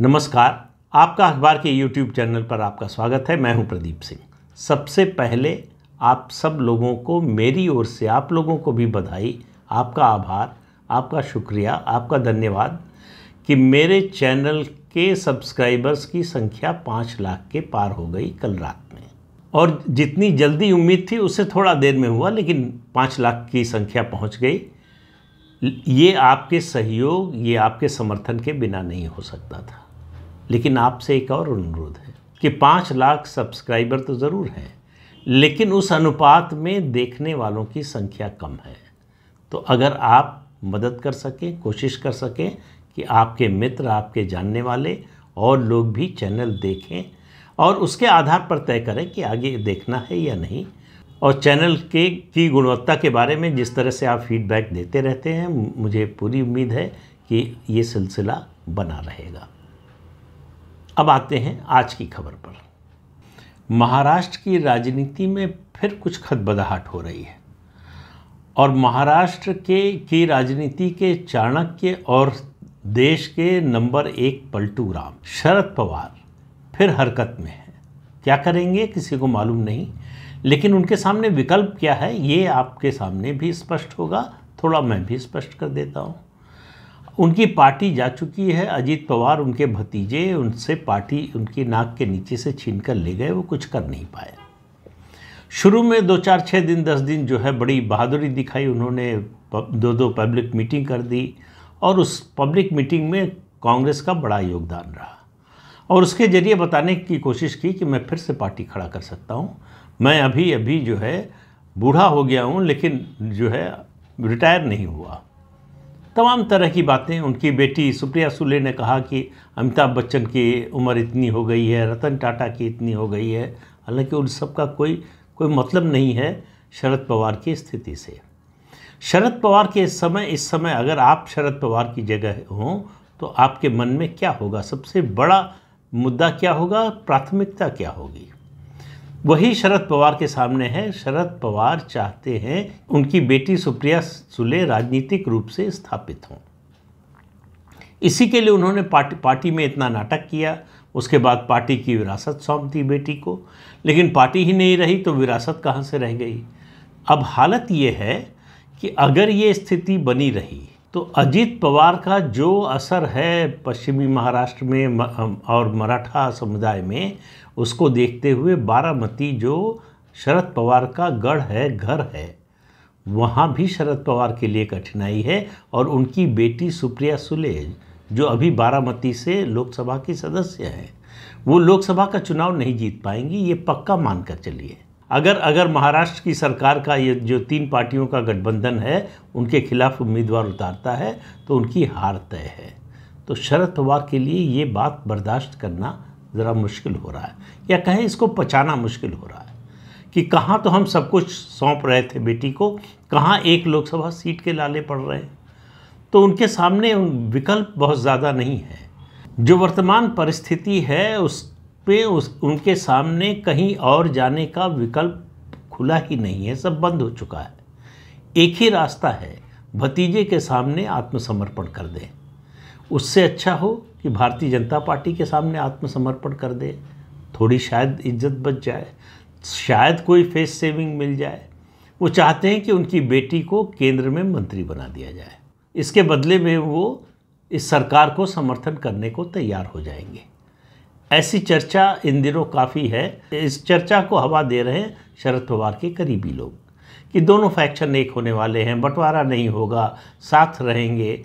नमस्कार आपका अखबार के यूट्यूब चैनल पर आपका स्वागत है मैं हूं प्रदीप सिंह सबसे पहले आप सब लोगों को मेरी ओर से आप लोगों को भी बधाई आपका आभार आपका शुक्रिया आपका धन्यवाद कि मेरे चैनल के सब्सक्राइबर्स की संख्या पाँच लाख के पार हो गई कल रात में और जितनी जल्दी उम्मीद थी उससे थोड़ा देर में हुआ लेकिन पाँच लाख की संख्या पहुँच गई ये आपके सहयोग ये आपके समर्थन के बिना नहीं हो सकता था लेकिन आपसे एक और अनुरोध है कि पाँच लाख सब्सक्राइबर तो ज़रूर हैं लेकिन उस अनुपात में देखने वालों की संख्या कम है तो अगर आप मदद कर सकें कोशिश कर सकें कि आपके मित्र आपके जानने वाले और लोग भी चैनल देखें और उसके आधार पर तय करें कि आगे देखना है या नहीं और चैनल के की गुणवत्ता के बारे में जिस तरह से आप फीडबैक देते रहते हैं मुझे पूरी उम्मीद है कि ये सिलसिला बना रहेगा अब आते हैं आज की खबर पर महाराष्ट्र की राजनीति में फिर कुछ खतबदाहट हो रही है और महाराष्ट्र के की राजनीति के चाणक्य और देश के नंबर एक पलटू राम शरद पवार फिर हरकत में है क्या करेंगे किसी को मालूम नहीं लेकिन उनके सामने विकल्प क्या है ये आपके सामने भी स्पष्ट होगा थोड़ा मैं भी स्पष्ट कर देता हूँ उनकी पार्टी जा चुकी है अजीत पवार उनके भतीजे उनसे पार्टी उनकी नाक के नीचे से छीन कर ले गए वो कुछ कर नहीं पाए शुरू में दो चार छः दिन दस दिन जो है बड़ी बहादुरी दिखाई उन्होंने दो दो पब्लिक मीटिंग कर दी और उस पब्लिक मीटिंग में कांग्रेस का बड़ा योगदान रहा और उसके जरिए बताने की कोशिश की कि मैं फिर से पार्टी खड़ा कर सकता हूँ मैं अभी अभी जो है बूढ़ा हो गया हूँ लेकिन जो है रिटायर नहीं हुआ तमाम तरह की बातें उनकी बेटी सुप्रिया सुले ने कहा कि अमिताभ बच्चन की उम्र इतनी हो गई है रतन टाटा की इतनी हो गई है हालांकि उन सब का कोई कोई मतलब नहीं है शरद पवार की स्थिति से शरद पवार के समय इस समय अगर आप शरद पवार की जगह हों तो आपके मन में क्या होगा सबसे बड़ा मुद्दा क्या होगा प्राथमिकता क्या होगी वही शरद पवार के सामने है शरद पवार चाहते हैं उनकी बेटी सुप्रिया सुले राजनीतिक रूप से स्थापित हों इसी के लिए उन्होंने पार्टी पार्टी में इतना नाटक किया उसके बाद पार्टी की विरासत सौंप दी बेटी को लेकिन पार्टी ही नहीं रही तो विरासत कहाँ से रह गई अब हालत ये है कि अगर ये स्थिति बनी रही तो अजीत पवार का जो असर है पश्चिमी महाराष्ट्र में और मराठा समुदाय में उसको देखते हुए बारामती जो शरद पवार का गढ़ है घर है वहाँ भी शरद पवार के लिए कठिनाई है और उनकी बेटी सुप्रिया सुले जो अभी बारामती से लोकसभा की सदस्य हैं वो लोकसभा का चुनाव नहीं जीत पाएंगी ये पक्का मानकर चलिए अगर अगर महाराष्ट्र की सरकार का ये जो तीन पार्टियों का गठबंधन है उनके खिलाफ उम्मीदवार उतारता है तो उनकी हार तय है तो शरद पवार के लिए ये बात बर्दाश्त करना ज़रा मुश्किल हो रहा है या कहें इसको पचाना मुश्किल हो रहा है कि कहाँ तो हम सब कुछ सौंप रहे थे बेटी को कहाँ एक लोकसभा सीट के लाले पड़ रहे हैं तो उनके सामने उन विकल्प बहुत ज़्यादा नहीं है जो वर्तमान परिस्थिति है उस पे उस उनके सामने कहीं और जाने का विकल्प खुला ही नहीं है सब बंद हो चुका है एक ही रास्ता है भतीजे के सामने आत्मसमर्पण कर दें उससे अच्छा हो कि भारतीय जनता पार्टी के सामने आत्मसमर्पण कर दे थोड़ी शायद इज्जत बच जाए शायद कोई फेस सेविंग मिल जाए वो चाहते हैं कि उनकी बेटी को केंद्र में मंत्री बना दिया जाए इसके बदले में वो इस सरकार को समर्थन करने को तैयार हो जाएंगे ऐसी चर्चा इन दिनों काफ़ी है इस चर्चा को हवा दे रहे हैं शरद पवार के करीबी लोग कि दोनों फैक्शन एक होने वाले हैं बंटवारा नहीं होगा साथ रहेंगे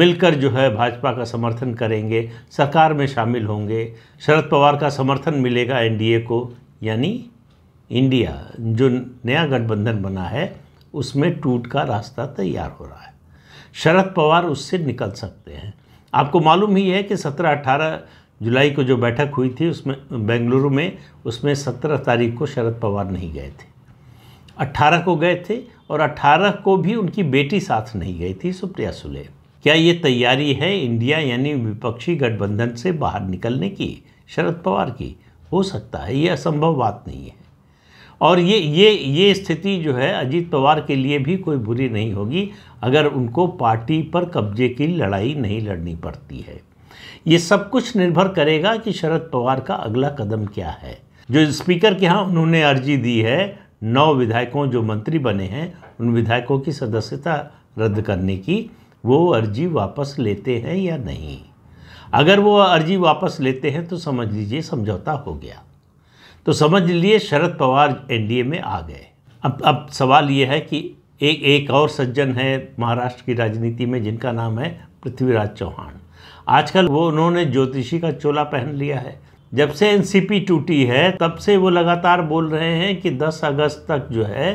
मिलकर जो है भाजपा का समर्थन करेंगे सरकार में शामिल होंगे शरद पवार का समर्थन मिलेगा एनडीए को यानी इंडिया जो नया गठबंधन बना है उसमें टूट का रास्ता तैयार हो रहा है शरद पवार उससे निकल सकते हैं आपको मालूम ही है कि सत्रह अट्ठारह जुलाई को जो बैठक हुई थी उसमें बेंगलुरु में उसमें सत्रह तारीख को शरद पवार नहीं गए थे अट्ठारह को गए थे और अट्ठारह को भी उनकी बेटी साथ नहीं गई थी सुप्रिया सुले क्या ये तैयारी है इंडिया यानी विपक्षी गठबंधन से बाहर निकलने की शरद पवार की हो सकता है ये असंभव बात नहीं है और ये ये ये स्थिति जो है अजीत पवार के लिए भी कोई बुरी नहीं होगी अगर उनको पार्टी पर कब्जे की लड़ाई नहीं लड़नी पड़ती है ये सब कुछ निर्भर करेगा कि शरद पवार का अगला कदम क्या है जो स्पीकर के यहाँ उन्होंने अर्जी दी है नौ विधायकों जो मंत्री बने हैं उन विधायकों की सदस्यता रद्द करने की वो अर्जी वापस लेते हैं या नहीं अगर वो अर्जी वापस लेते हैं तो समझ लीजिए समझौता हो गया तो समझ लिए शरद पवार एनडीए में आ गए अब अब सवाल ये है कि एक एक और सज्जन है महाराष्ट्र की राजनीति में जिनका नाम है पृथ्वीराज चौहान आजकल वो उन्होंने ज्योतिषी का चोला पहन लिया है जब से एनसीपी टूटी है तब से वो लगातार बोल रहे हैं कि 10 अगस्त तक जो है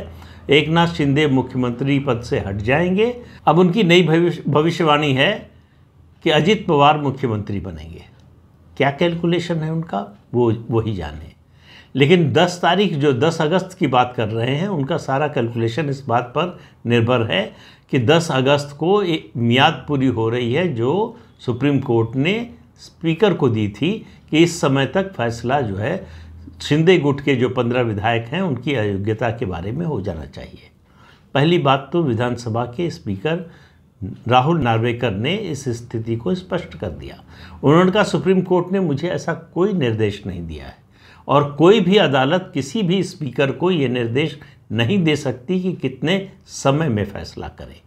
एक नाथ शिंदे मुख्यमंत्री पद से हट जाएंगे अब उनकी नई भविष्यवाणी है कि अजित पवार मुख्यमंत्री बनेंगे क्या कैलकुलेशन है उनका वो वही जाने लेकिन 10 तारीख जो 10 अगस्त की बात कर रहे हैं उनका सारा कैलकुलेशन इस बात पर निर्भर है कि 10 अगस्त को मियाद पूरी हो रही है जो सुप्रीम कोर्ट ने स्पीकर को दी थी कि इस समय तक फैसला जो है शिंदे गुट के जो पंद्रह विधायक हैं उनकी अयोग्यता के बारे में हो जाना चाहिए पहली बात तो विधानसभा के स्पीकर राहुल नार्वेकर ने इस स्थिति को स्पष्ट कर दिया उन्होंने कहा सुप्रीम कोर्ट ने मुझे ऐसा कोई निर्देश नहीं दिया है और कोई भी अदालत किसी भी स्पीकर को ये निर्देश नहीं दे सकती कि कितने समय में फैसला करें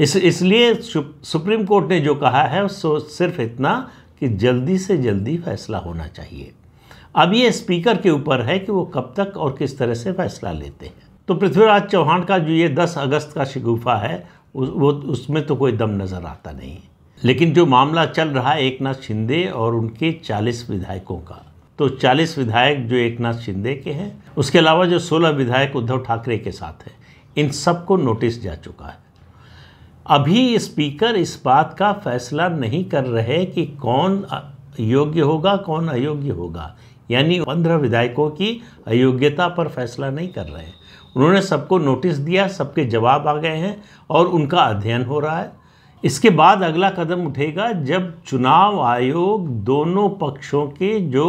इस इसलिए सुप्रीम कोर्ट ने जो कहा है सो सिर्फ इतना कि जल्दी से जल्दी फैसला होना चाहिए अब ये स्पीकर के ऊपर है कि वो कब तक और किस तरह से फैसला लेते हैं तो पृथ्वीराज चौहान का जो ये 10 अगस्त का शिगुफा है वो उसमें तो कोई दम नज़र आता नहीं लेकिन जो मामला चल रहा है एक नाथ शिंदे और उनके 40 विधायकों का तो 40 विधायक जो एक नाथ शिंदे के हैं उसके अलावा जो 16 विधायक उद्धव ठाकरे के साथ हैं इन सबको नोटिस जा चुका है अभी स्पीकर इस बात का फैसला नहीं कर रहे कि कौन योग्य होगा कौन अयोग्य होगा यानी पंद्रह विधायकों की अयोग्यता पर फैसला नहीं कर रहे उन्होंने सबको नोटिस दिया सबके जवाब आ गए हैं और उनका अध्ययन हो रहा है इसके बाद अगला कदम उठेगा जब चुनाव आयोग दोनों पक्षों के जो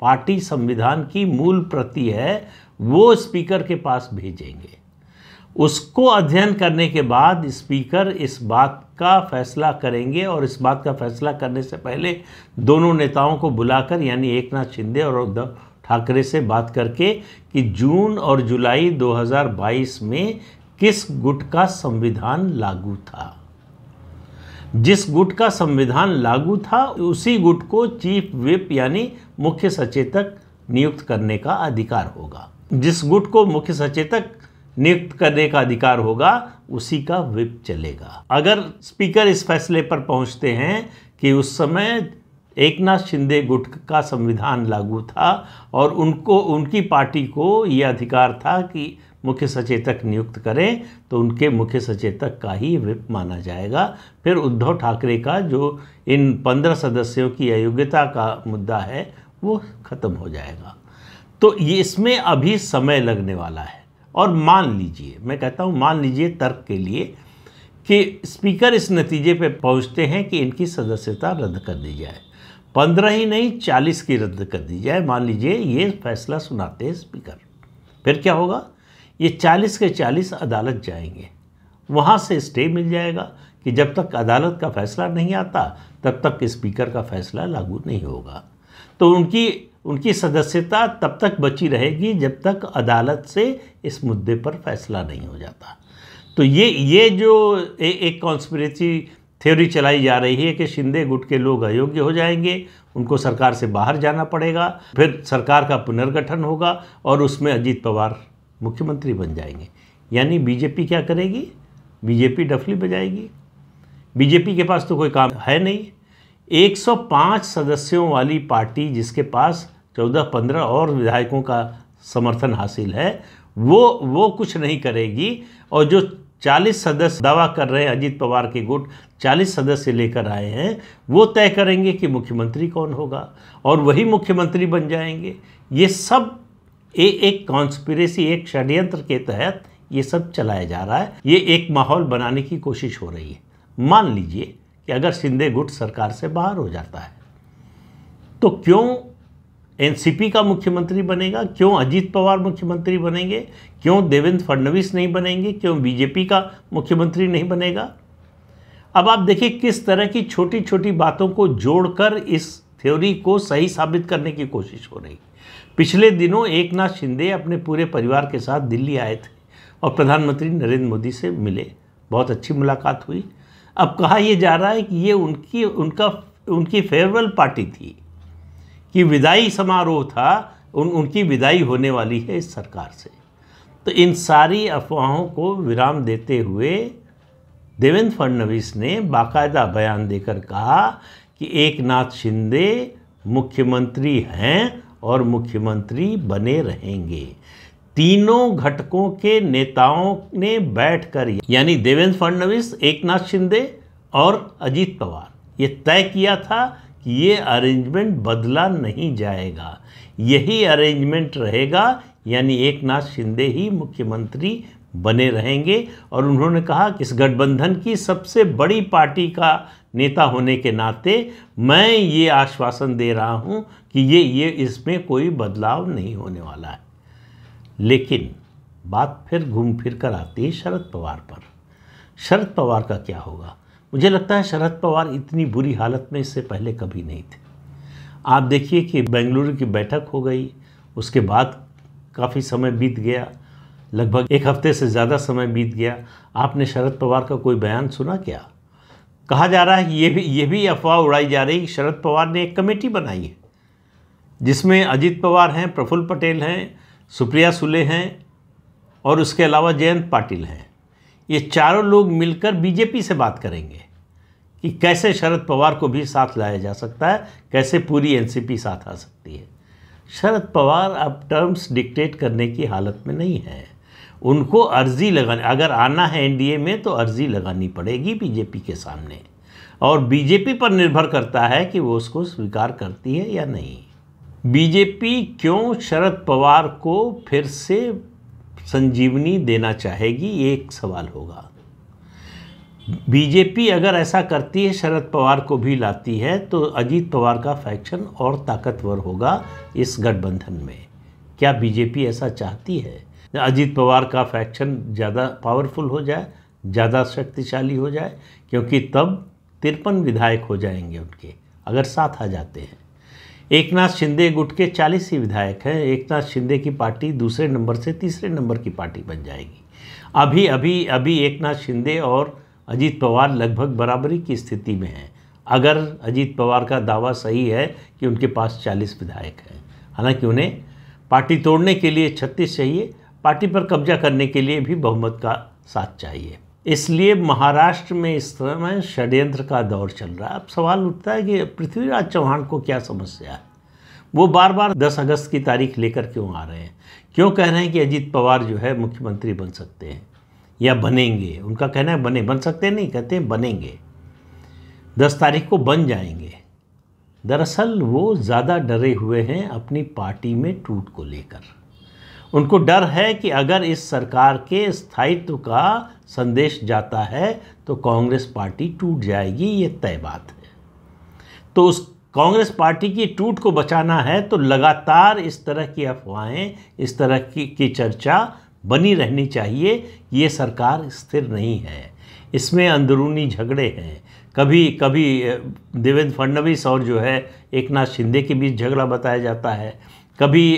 पार्टी संविधान की मूल प्रति है वो स्पीकर के पास भेजेंगे उसको अध्ययन करने के बाद स्पीकर इस बात का फैसला करेंगे और इस बात का फैसला करने से पहले दोनों नेताओं को बुलाकर यानी एक नाथ शिंदे और उद्धव ठाकरे से बात करके कि जून और जुलाई 2022 में किस गुट का संविधान लागू था जिस गुट का संविधान लागू था उसी गुट को चीफ विप यानी मुख्य सचेतक नियुक्त करने का अधिकार होगा जिस गुट को मुख्य सचेतक नियुक्त करने का अधिकार होगा उसी का विप चलेगा अगर स्पीकर इस फैसले पर पहुंचते हैं कि उस समय एक नाथ शिंदे गुट का संविधान लागू था और उनको उनकी पार्टी को ये अधिकार था कि मुख्य सचेतक नियुक्त करें तो उनके मुख्य सचेतक का ही विप माना जाएगा फिर उद्धव ठाकरे का जो इन पंद्रह सदस्यों की अयोग्यता का मुद्दा है वो ख़त्म हो जाएगा तो ये इसमें अभी समय लगने वाला है और मान लीजिए मैं कहता हूँ मान लीजिए तर्क के लिए कि स्पीकर इस नतीजे पे पहुँचते हैं कि इनकी सदस्यता रद्द कर दी जाए पंद्रह ही नहीं चालीस की रद्द कर दी जाए मान लीजिए ये फैसला सुनाते हैं स्पीकर फिर क्या होगा ये चालीस के चालीस अदालत जाएंगे वहाँ से स्टे मिल जाएगा कि जब तक अदालत का फैसला नहीं आता तब तक स्पीकर का फैसला लागू नहीं होगा तो उनकी उनकी सदस्यता तब तक बची रहेगी जब तक अदालत से इस मुद्दे पर फैसला नहीं हो जाता तो ये ये जो ए, एक कॉन्स्परेसी थ्योरी चलाई जा रही है कि शिंदे गुट के लोग अयोग्य हो जाएंगे उनको सरकार से बाहर जाना पड़ेगा फिर सरकार का पुनर्गठन होगा और उसमें अजीत पवार मुख्यमंत्री बन जाएंगे यानी बीजेपी क्या करेगी बीजेपी डफली बजाएगी बीजेपी के पास तो कोई काम है नहीं 105 सदस्यों वाली पार्टी जिसके पास चौदह पंद्रह और विधायकों का समर्थन हासिल है वो वो कुछ नहीं करेगी और जो चालीस सदस्य दावा कर रहे हैं अजीत पवार के गुट चालीस सदस्य लेकर आए हैं वो तय करेंगे कि मुख्यमंत्री कौन होगा और वही मुख्यमंत्री बन जाएंगे ये सब ए, एक कॉन्स्पिरेसी एक षड्यंत्र के तहत ये सब चलाया जा रहा है ये एक माहौल बनाने की कोशिश हो रही है मान लीजिए कि अगर शिंदे गुट सरकार से बाहर हो जाता है तो क्यों एनसीपी का मुख्यमंत्री बनेगा क्यों अजीत पवार मुख्यमंत्री बनेंगे क्यों देवेंद्र फडणवीस नहीं बनेंगे क्यों बीजेपी का मुख्यमंत्री नहीं बनेगा अब आप देखिए किस तरह की छोटी छोटी बातों को जोड़कर इस थ्योरी को सही साबित करने की कोशिश हो रही पिछले दिनों एक नाथ शिंदे अपने पूरे परिवार के साथ दिल्ली आए थे और प्रधानमंत्री नरेंद्र मोदी से मिले बहुत अच्छी मुलाकात हुई अब कहा यह जा रहा है कि ये उनकी उनका उनकी फेयरवेल पार्टी थी कि विदाई समारोह था उन उनकी विदाई होने वाली है इस सरकार से तो इन सारी अफवाहों को विराम देते हुए देवेंद्र फडणवीस ने बाकायदा बयान देकर कहा कि एक नाथ शिंदे मुख्यमंत्री हैं और मुख्यमंत्री बने रहेंगे तीनों घटकों के नेताओं ने बैठकर यानी देवेंद्र फडणवीस एक नाथ शिंदे और अजीत पवार ये तय किया था ये अरेंजमेंट बदला नहीं जाएगा यही अरेंजमेंट रहेगा यानी एक नाथ शिंदे ही मुख्यमंत्री बने रहेंगे और उन्होंने कहा कि इस गठबंधन की सबसे बड़ी पार्टी का नेता होने के नाते मैं ये आश्वासन दे रहा हूँ कि ये ये इसमें कोई बदलाव नहीं होने वाला है लेकिन बात फिर घूम फिर कर आती है शरद पवार पर शरद पवार का क्या होगा मुझे लगता है शरद पवार इतनी बुरी हालत में इससे पहले कभी नहीं थे आप देखिए कि बेंगलुरु की बैठक हो गई उसके बाद काफ़ी समय बीत गया लगभग एक हफ्ते से ज़्यादा समय बीत गया आपने शरद पवार का कोई बयान सुना क्या कहा जा रहा है ये भी ये भी अफवाह उड़ाई जा रही शरद पवार ने एक कमेटी बनाई है जिसमें अजीत पवार हैं प्रफुल्ल पटेल हैं सुप्रिया सुले हैं और उसके अलावा जयंत पाटिल हैं ये चारों लोग मिलकर बीजेपी से बात करेंगे कि कैसे शरद पवार को भी साथ लाया जा सकता है कैसे पूरी एनसीपी साथ आ सकती है शरद पवार अब टर्म्स डिक्टेट करने की हालत में नहीं है उनको अर्जी लगानी अगर आना है एनडीए में तो अर्जी लगानी पड़ेगी बीजेपी के सामने और बीजेपी पर निर्भर करता है कि वो उसको स्वीकार करती है या नहीं बीजेपी क्यों शरद पवार को फिर से संजीवनी देना चाहेगी ये एक सवाल होगा बीजेपी अगर ऐसा करती है शरद पवार को भी लाती है तो अजीत पवार का फैक्शन और ताकतवर होगा इस गठबंधन में क्या बीजेपी ऐसा चाहती है अजीत पवार का फैक्शन ज़्यादा पावरफुल हो जाए ज़्यादा शक्तिशाली हो जाए क्योंकि तब तिरपन विधायक हो जाएंगे उनके अगर साथ आ जाते हैं एकनाथ शिंदे गुट के चालीस ही विधायक हैं एकनाथ शिंदे की पार्टी दूसरे नंबर से तीसरे नंबर की पार्टी बन जाएगी अभी अभी अभी एकनाथ शिंदे और अजीत पवार लगभग बराबरी की स्थिति में हैं अगर अजीत पवार का दावा सही है कि उनके पास चालीस विधायक हैं हालांकि उन्हें पार्टी तोड़ने के लिए छत्तीस चाहिए पार्टी पर कब्जा करने के लिए भी बहुमत का साथ चाहिए इसलिए महाराष्ट्र में इस समय षड्यंत्र का दौर चल रहा है अब सवाल उठता है कि पृथ्वीराज चौहान को क्या समस्या है वो बार बार 10 अगस्त की तारीख लेकर क्यों आ रहे हैं क्यों कह रहे हैं कि अजीत पवार जो है मुख्यमंत्री बन सकते हैं या बनेंगे उनका कहना है बने बन सकते नहीं कहते हैं बनेंगे दस तारीख को बन जाएंगे दरअसल वो ज़्यादा डरे हुए हैं अपनी पार्टी में टूट को लेकर उनको डर है कि अगर इस सरकार के स्थायित्व का संदेश जाता है तो कांग्रेस पार्टी टूट जाएगी ये तय बात है तो उस कांग्रेस पार्टी की टूट को बचाना है तो लगातार इस तरह की अफवाहें इस तरह की, की चर्चा बनी रहनी चाहिए ये सरकार स्थिर नहीं है इसमें अंदरूनी झगड़े हैं कभी कभी देवेंद्र फडणवीस और जो है एक नाथ शिंदे के बीच झगड़ा बताया जाता है कभी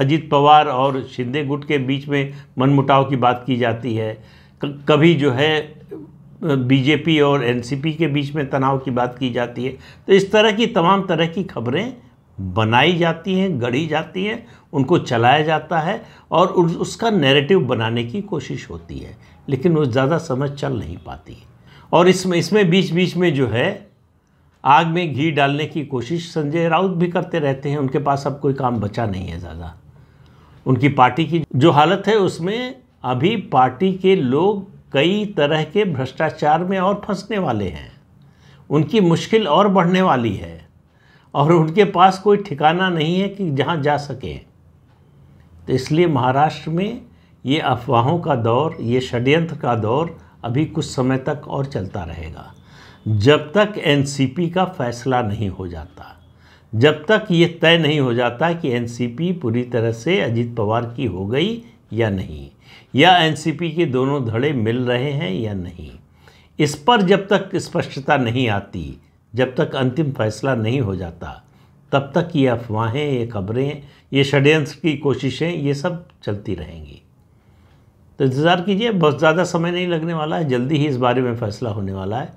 अजीत पवार और शिंदे गुट के बीच में मनमुटाव की बात की जाती है कभी जो है बीजेपी और एनसीपी के बीच में तनाव की बात की जाती है तो इस तरह की तमाम तरह की खबरें बनाई जाती हैं गढ़ी जाती हैं उनको चलाया जाता है और उसका नैरेटिव बनाने की कोशिश होती है लेकिन वो ज़्यादा समझ चल नहीं पाती और इसमें इसमें बीच बीच में जो है आग में घी डालने की कोशिश संजय राउत भी करते रहते हैं उनके पास अब कोई काम बचा नहीं है ज़्यादा उनकी पार्टी की जो हालत है उसमें अभी पार्टी के लोग कई तरह के भ्रष्टाचार में और फंसने वाले हैं उनकी मुश्किल और बढ़ने वाली है और उनके पास कोई ठिकाना नहीं है कि जहाँ जा सकें तो इसलिए महाराष्ट्र में ये अफवाहों का दौर ये षड्यंत्र का दौर अभी कुछ समय तक और चलता रहेगा जब तक एनसीपी का फैसला नहीं हो जाता जब तक ये तय नहीं हो जाता कि एनसीपी पूरी तरह से अजीत पवार की हो गई या नहीं या एनसीपी के दोनों धड़े मिल रहे हैं या नहीं इस पर जब तक स्पष्टता नहीं आती जब तक अंतिम फैसला नहीं हो जाता तब तक ये अफवाहें ये खबरें ये षड्यंत्र की कोशिशें ये सब चलती रहेंगी तो इंतज़ार कीजिए बहुत ज़्यादा समय नहीं लगने वाला है जल्दी ही इस बारे में फ़ैसला होने वाला है